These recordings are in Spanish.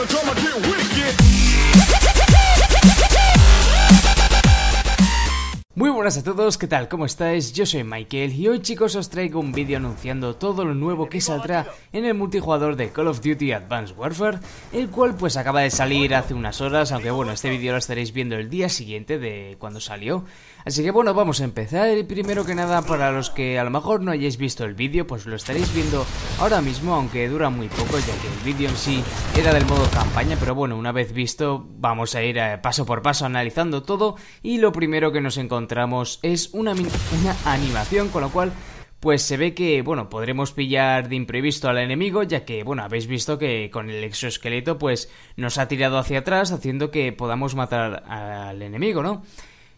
the drummer get wicked. Muy buenas a todos, ¿qué tal? ¿Cómo estáis? Yo soy Michael y hoy chicos os traigo un vídeo anunciando todo lo nuevo que saldrá en el multijugador de Call of Duty Advanced Warfare, el cual pues acaba de salir hace unas horas, aunque bueno, este vídeo lo estaréis viendo el día siguiente de cuando salió. Así que bueno, vamos a empezar y primero que nada para los que a lo mejor no hayáis visto el vídeo, pues lo estaréis viendo ahora mismo, aunque dura muy poco ya que el vídeo en sí era del modo campaña, pero bueno, una vez visto vamos a ir eh, paso por paso analizando todo y lo primero que nos encontramos es una, animación, con lo cual pues se ve que, bueno, podremos pillar de imprevisto al enemigo, ya que, bueno, habéis visto que con el exoesqueleto, pues nos ha tirado hacia atrás, haciendo que podamos matar al enemigo, ¿no?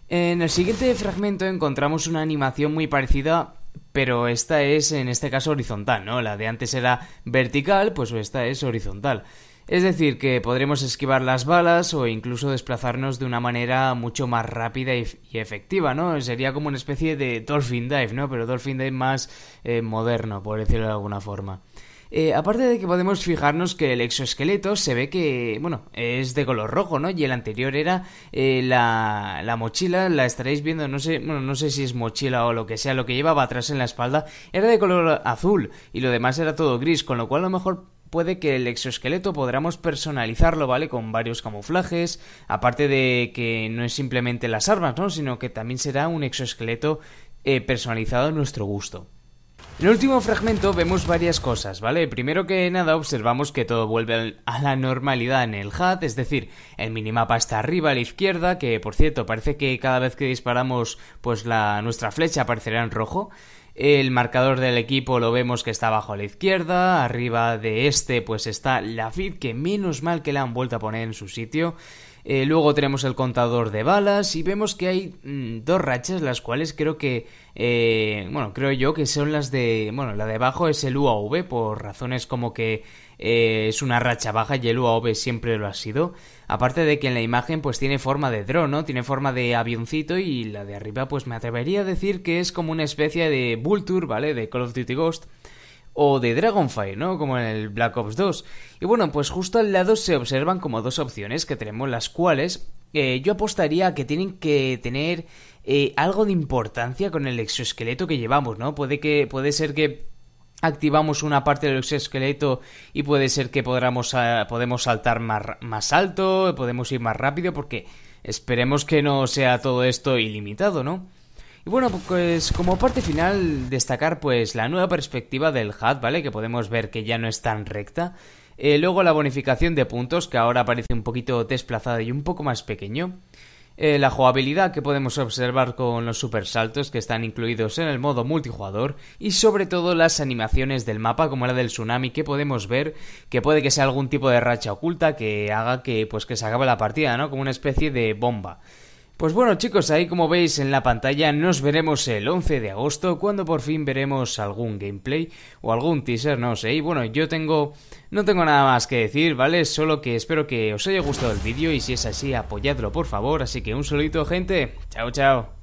En el siguiente fragmento encontramos una animación muy parecida, pero esta es en este caso horizontal, ¿no? La de antes era vertical, pues esta es horizontal. Es decir, que podremos esquivar las balas o incluso desplazarnos de una manera mucho más rápida y, efectiva, ¿no? Sería como una especie de Dolphin Dive, ¿no? Pero Dolphin Dive más eh, moderno, por decirlo de alguna forma. Eh, aparte de que podemos fijarnos que el exoesqueleto se ve que, bueno, es de color rojo, ¿no? Y el anterior era eh, la, la, mochila, la estaréis viendo, no sé, bueno, no sé si es mochila o lo que sea, lo que llevaba atrás en la espalda era de color azul y lo demás era todo gris, con lo cual a lo mejor puede que el exoesqueleto podamos personalizarlo, ¿vale? Con varios camuflajes, aparte de que no es simplemente las armas, ¿no? Sino que también será un exoesqueleto eh, personalizado a nuestro gusto. En el último fragmento vemos varias cosas, ¿vale? Primero que nada observamos que todo vuelve a la normalidad en el HUD, es decir, el minimapa está arriba a la izquierda, que por cierto parece que cada vez que disparamos pues la, nuestra flecha aparecerá en rojo. El marcador del equipo lo vemos que está abajo a la izquierda, arriba de este pues está la feed que menos mal que la han vuelto a poner en su sitio. Eh, luego tenemos el contador de balas y vemos que hay mm, dos rachas, las cuales creo que, eh, bueno, creo yo que son las de, bueno, la de abajo es el UAV por razones como que eh, es una racha baja y el UAV siempre lo ha sido. Aparte de que en la imagen pues tiene forma de dron, ¿no? Tiene forma de avioncito y la de arriba pues me atrevería a decir que es como una especie de Vulture, ¿vale? De Call of Duty Ghost o de Dragonfire, ¿no? Como en el Black Ops 2. Y bueno, pues justo al lado se observan como dos opciones que tenemos, las cuales eh, yo apostaría que tienen que tener eh, algo de importancia con el exoesqueleto que llevamos, ¿no? Puede, que, puede ser que activamos una parte del exoesqueleto y puede ser que podamos, ah, podemos saltar más, más alto, podemos ir más rápido, porque esperemos que no sea todo esto ilimitado, ¿no? Y bueno, pues como parte final, destacar pues la nueva perspectiva del HUD, ¿vale? Que podemos ver que ya no es tan recta. Eh, luego la bonificación de puntos, que ahora parece un poquito desplazada y un poco más pequeño. Eh, la jugabilidad que podemos observar con los supersaltos que están incluidos en el modo multijugador y sobre todo las animaciones del mapa como la del tsunami que podemos ver que puede que sea algún tipo de racha oculta que haga que pues que se acabe la partida, ¿no? Como una especie de bomba. Pues bueno chicos, ahí como veis en la pantalla nos veremos el 11 de agosto cuando por fin veremos algún gameplay o algún teaser, no sé. Y bueno, yo tengo no tengo nada más que decir, ¿vale? Solo que espero que os haya gustado el vídeo y si es así apoyadlo por favor. Así que un saludito gente, chao chao.